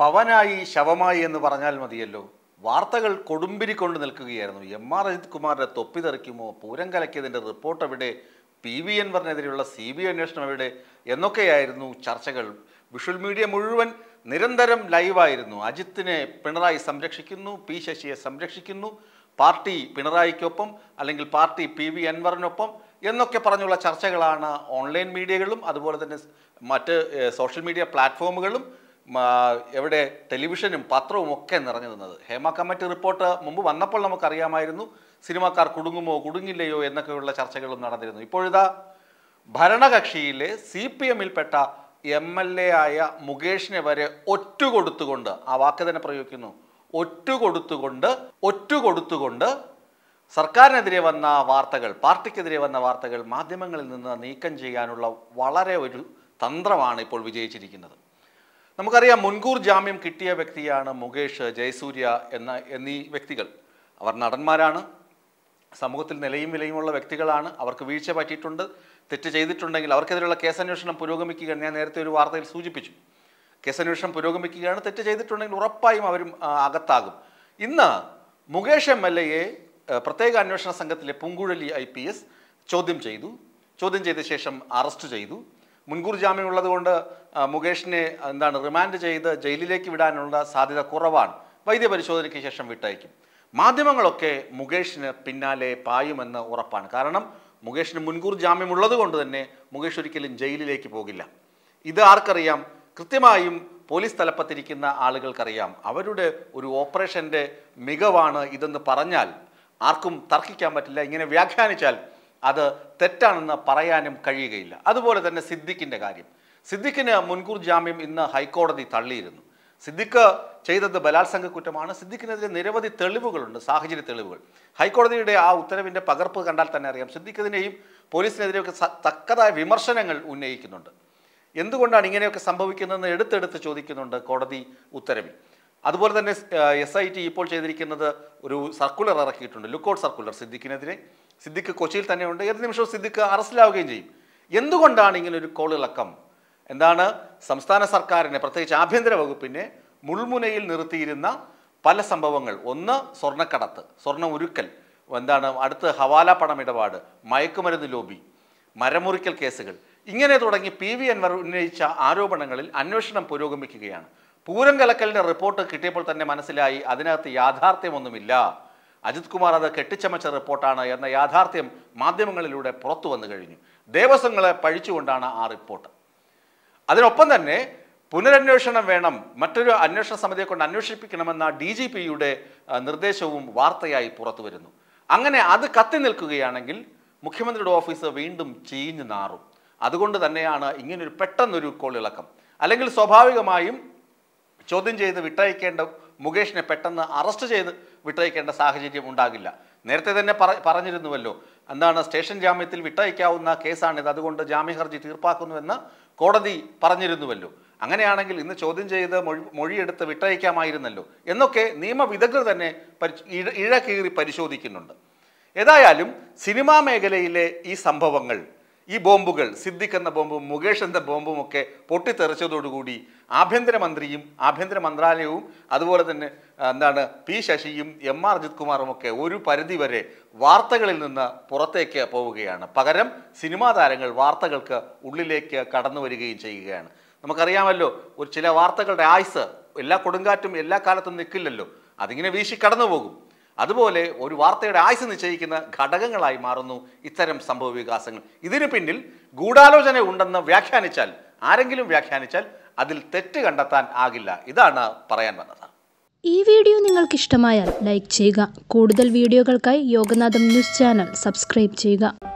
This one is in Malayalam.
പവനായി ശവമായി എന്ന് പറഞ്ഞാൽ മതിയല്ലോ വാർത്തകൾ കൊടുമ്പിരി കൊണ്ട് നിൽക്കുകയായിരുന്നു എം ആർ അജിത് കുമാറിൻ്റെ തൊപ്പി തെറിക്കുമോ പൂരം കലക്കിയതിൻ്റെ റിപ്പോർട്ട് എവിടെ പി വി പറഞ്ഞെതിരെയുള്ള സി ബി അന്വേഷണം എവിടെ എന്നൊക്കെയായിരുന്നു ചർച്ചകൾ വിഷ്വൽ മീഡിയ മുഴുവൻ നിരന്തരം ലൈവായിരുന്നു അജിത്തിനെ പിണറായി സംരക്ഷിക്കുന്നു പി ശശിയെ സംരക്ഷിക്കുന്നു പാർട്ടി പിണറായിക്കൊപ്പം അല്ലെങ്കിൽ പാർട്ടി പി വി അൻവറിനൊപ്പം എന്നൊക്കെ പറഞ്ഞുള്ള ചർച്ചകളാണ് ഓൺലൈൻ മീഡിയകളും അതുപോലെ തന്നെ മറ്റ് സോഷ്യൽ മീഡിയ പ്ലാറ്റ്ഫോമുകളും എവിടെ ടെലിവിഷനും പത്രവും ഒക്കെ നിറഞ്ഞു നിന്നത് ഹേമ കമ്മിറ്റി റിപ്പോർട്ട് മുമ്പ് വന്നപ്പോൾ നമുക്കറിയാമായിരുന്നു സിനിമാക്കാർ കുടുങ്ങുമോ കുടുങ്ങില്ലയോ എന്നൊക്കെയുള്ള ചർച്ചകളും നടന്നിരുന്നു ഇപ്പോഴിതാ ഭരണകക്ഷിയിലെ സി പി എമ്മിൽപ്പെട്ട എം എൽ എ ആയ മുകേഷിനെ വരെ ഒറ്റ കൊടുത്തുകൊണ്ട് ആ വാക്ക് തന്നെ പ്രയോഗിക്കുന്നു ഒറ്റ കൊടുത്തുകൊണ്ട് ഒറ്റ കൊടുത്തുകൊണ്ട് സർക്കാരിനെതിരെ വന്ന വാർത്തകൾ പാർട്ടിക്കെതിരെ വന്ന വാർത്തകൾ മാധ്യമങ്ങളിൽ നിന്ന് നീക്കം ചെയ്യാനുള്ള വളരെ ഒരു തന്ത്രമാണ് ഇപ്പോൾ വിജയിച്ചിരിക്കുന്നത് നമുക്കറിയാം മുൻകൂർ ജാമ്യം കിട്ടിയ വ്യക്തിയാണ് മുകേഷ് ജയസൂര്യ എന്ന എന്നീ വ്യക്തികൾ അവർ നടന്മാരാണ് സമൂഹത്തിൽ നിലയും വിലയുമുള്ള വ്യക്തികളാണ് അവർക്ക് വീഴ്ച പറ്റിയിട്ടുണ്ട് തെറ്റ് ചെയ്തിട്ടുണ്ടെങ്കിൽ അവർക്കെതിരെയുള്ള കേസന്വേഷണം പുരോഗമിക്കുകയാണ് ഞാൻ നേരത്തെ ഒരു വാർത്തയിൽ സൂചിപ്പിച്ചു കേസന്വേഷണം പുരോഗമിക്കുകയാണ് തെറ്റ് ചെയ്തിട്ടുണ്ടെങ്കിൽ ഉറപ്പായും അവരും അകത്താകും ഇന്ന് മുകേഷ് എം എൽ എയെ പ്രത്യേക അന്വേഷണ സംഘത്തിലെ പൂങ്കുഴലി ഐ ചോദ്യം ചെയ്തു ചോദ്യം ചെയ്ത ശേഷം അറസ്റ്റ് ചെയ്തു മുൻകൂർ ജാമ്യം ഉള്ളതുകൊണ്ട് മുകേഷിനെ എന്താണ് റിമാൻഡ് ചെയ്ത് ജയിലിലേക്ക് വിടാനുള്ള സാധ്യത കുറവാണ് വൈദ്യ പരിശോധനയ്ക്ക് ശേഷം വിട്ടയക്കും മാധ്യമങ്ങളൊക്കെ മുകേഷിന് പിന്നാലെ പായുമെന്ന് ഉറപ്പാണ് കാരണം മുകേഷിന് മുൻകൂർ ജാമ്യം ഉള്ളതുകൊണ്ട് തന്നെ മുകേഷ് ഒരിക്കലും ജയിലിലേക്ക് പോകില്ല ഇത് ആർക്കറിയാം കൃത്യമായും പോലീസ് തലപ്പത്തിരിക്കുന്ന ആളുകൾക്കറിയാം അവരുടെ ഒരു ഓപ്പറേഷൻ്റെ മികവാണ് ഇതെന്ന് പറഞ്ഞാൽ ആർക്കും തർക്കിക്കാൻ പറ്റില്ല ഇങ്ങനെ വ്യാഖ്യാനിച്ചാൽ അത് തെറ്റാണെന്ന് പറയാനും കഴിയുകയില്ല അതുപോലെ തന്നെ സിദ്ദിഖിൻ്റെ കാര്യം സിദ്ദിഖിന് മുൻകൂർ ജാമ്യം ഇന്ന് ഹൈക്കോടതി തള്ളിയിരുന്നു സിദ്ദിഖ് ചെയ്തത് ബലാത്സംഗ കുറ്റമാണ് സിദ്ദിഖിനെതിരെ നിരവധി തെളിവുകളുണ്ട് സാഹചര്യ തെളിവുകൾ ഹൈക്കോടതിയുടെ ആ ഉത്തരവിൻ്റെ പകർപ്പ് കണ്ടാൽ തന്നെ അറിയാം സിദ്ദിഖിനെയും പോലീസിനെതിരെയൊക്കെ തക്കതായ വിമർശനങ്ങൾ ഉന്നയിക്കുന്നുണ്ട് എന്തുകൊണ്ടാണ് ഇങ്ങനെയൊക്കെ സംഭവിക്കുന്നതെന്ന് എടുത്തെടുത്ത് ചോദിക്കുന്നുണ്ട് കോടതി ഉത്തരവിൽ അതുപോലെ തന്നെ എസ് ഐ ടി ഇപ്പോൾ ചെയ്തിരിക്കുന്നത് ഒരു സർക്കുലർ ഇറക്കിയിട്ടുണ്ട് ലുക്കൗട്ട് സർക്കുലർ സിദ്ദിഖിനെതിരെ സിദ്ദിഖ് കൊച്ചിയിൽ തന്നെയുണ്ട് ഏത് നിമിഷവും സിദ്ദിഖ് അറസ്റ്റിലാവുകയും ചെയ്യും എന്തുകൊണ്ടാണ് ഇങ്ങനെ ഒരു കോളിളക്കം എന്താണ് സംസ്ഥാന സർക്കാരിനെ പ്രത്യേകിച്ച് ആഭ്യന്തര വകുപ്പിനെ മുൾമുനയിൽ നിർത്തിയിരുന്ന പല സംഭവങ്ങൾ ഒന്ന് സ്വർണ്ണക്കടത്ത് സ്വർണ്ണ ഉരുക്കൽ എന്താണ് അടുത്ത് ഹവാല പണം ഇടപാട് മയക്കുമരുന്ന് ലോബി മരമുറിക്കൽ കേസുകൾ ഇങ്ങനെ തുടങ്ങി പി വി അൻവർ ഉന്നയിച്ച ആരോപണങ്ങളിൽ അന്വേഷണം പുരോഗമിക്കുകയാണ് പൂരം കലക്കലിൻ്റെ റിപ്പോർട്ട് കിട്ടിയപ്പോൾ തന്നെ മനസ്സിലായി അതിനകത്ത് യാഥാർത്ഥ്യമൊന്നുമില്ല അജിത് കുമാർ അത് കെട്ടിച്ചമച്ച റിപ്പോർട്ടാണ് എന്ന യാഥാർത്ഥ്യം മാധ്യമങ്ങളിലൂടെ പുറത്തു വന്നു കഴിഞ്ഞു ദേവസ്വങ്ങളെ പഴിച്ചുകൊണ്ടാണ് ആ റിപ്പോർട്ട് അതിനൊപ്പം തന്നെ പുനരന്വേഷണം വേണം മറ്റൊരു അന്വേഷണ സമിതിയെ കൊണ്ട് അന്വേഷിപ്പിക്കണമെന്ന ഡി ജി പിയുടെ നിർദ്ദേശവും വാർത്തയായി പുറത്തു വരുന്നു അങ്ങനെ അത് കത്തി നിൽക്കുകയാണെങ്കിൽ മുഖ്യമന്ത്രിയുടെ ഓഫീസ് വീണ്ടും ചീഞ്ഞു നാറും അതുകൊണ്ട് തന്നെയാണ് ഇങ്ങനൊരു പെട്ടെന്നൊരു കോളിളക്കം അല്ലെങ്കിൽ സ്വാഭാവികമായും ചോദ്യം ചെയ്ത് വിട്ടയക്കേണ്ട മുകേഷിനെ പെട്ടെന്ന് അറസ്റ്റ് ചെയ്ത് വിട്ടയക്കേണ്ട സാഹചര്യം ഉണ്ടാകില്ല നേരത്തെ തന്നെ പറഞ്ഞിരുന്നുവല്ലോ എന്താണ് സ്റ്റേഷൻ ജാമ്യത്തിൽ വിട്ടയക്കാവുന്ന കേസാണിത് അതുകൊണ്ട് ജാമ്യ ഹർജി തീർപ്പാക്കുന്നുവെന്ന് കോടതി പറഞ്ഞിരുന്നുവല്ലോ അങ്ങനെയാണെങ്കിൽ ഇന്ന് ചോദ്യം ചെയ്ത് മൊഴി മൊഴിയെടുത്ത് വിട്ടയക്കാമായിരുന്നല്ലോ എന്നൊക്കെ നിയമവിദഗ്ധർ തന്നെ ഇഴ കീറി പരിശോധിക്കുന്നുണ്ട് ഏതായാലും സിനിമാ മേഖലയിലെ ഈ സംഭവങ്ങൾ ഈ ബോംബുകൾ സിദ്ദിഖ് എന്ന ബോംബും മുകേഷ് എന്ന ബോംബും ഒക്കെ പൊട്ടിത്തെറിച്ചതോടുകൂടി ആഭ്യന്തരമന്ത്രിയും ആഭ്യന്തര മന്ത്രാലയവും അതുപോലെ തന്നെ എന്താണ് പി ശശിയും എം ആർ അജിത് കുമാറും ഒക്കെ ഒരു പരിധിവരെ വാർത്തകളിൽ നിന്ന് പുറത്തേക്ക് പോവുകയാണ് പകരം സിനിമാ താരങ്ങൾ വാർത്തകൾക്ക് ഉള്ളിലേക്ക് കടന്നു വരികയും ചെയ്യുകയാണ് നമുക്കറിയാമല്ലോ ഒരു ചില വാർത്തകളുടെ ആയുസ് എല്ലാ കൊടുങ്കാറ്റും എല്ലാ കാലത്തും നിൽക്കില്ലല്ലോ അതിങ്ങനെ വീശി കടന്നു പോകും അതുപോലെ ഒരു വാർത്തയുടെ ആയുസ് നിശ്ചയിക്കുന്ന ഘടകങ്ങളായി മാറുന്നു ഇത്തരം സംഭവ വികാസങ്ങൾ ഇതിനു പിന്നിൽ ഗൂഢാലോചന ഉണ്ടെന്ന് വ്യാഖ്യാനിച്ചാൽ ആരെങ്കിലും വ്യാഖ്യാനിച്ചാൽ അതിൽ തെറ്റ് കണ്ടെത്താൻ ആകില്ല ഇതാണ് പറയാൻ വന്നത് ഈ വീഡിയോ നിങ്ങൾക്ക് ഇഷ്ടമായാൽ ലൈക്ക് ചെയ്യുക കൂടുതൽ വീഡിയോകൾക്കായി യോഗനാഥം ന്യൂസ് ചാനൽ സബ്സ്ക്രൈബ് ചെയ്യുക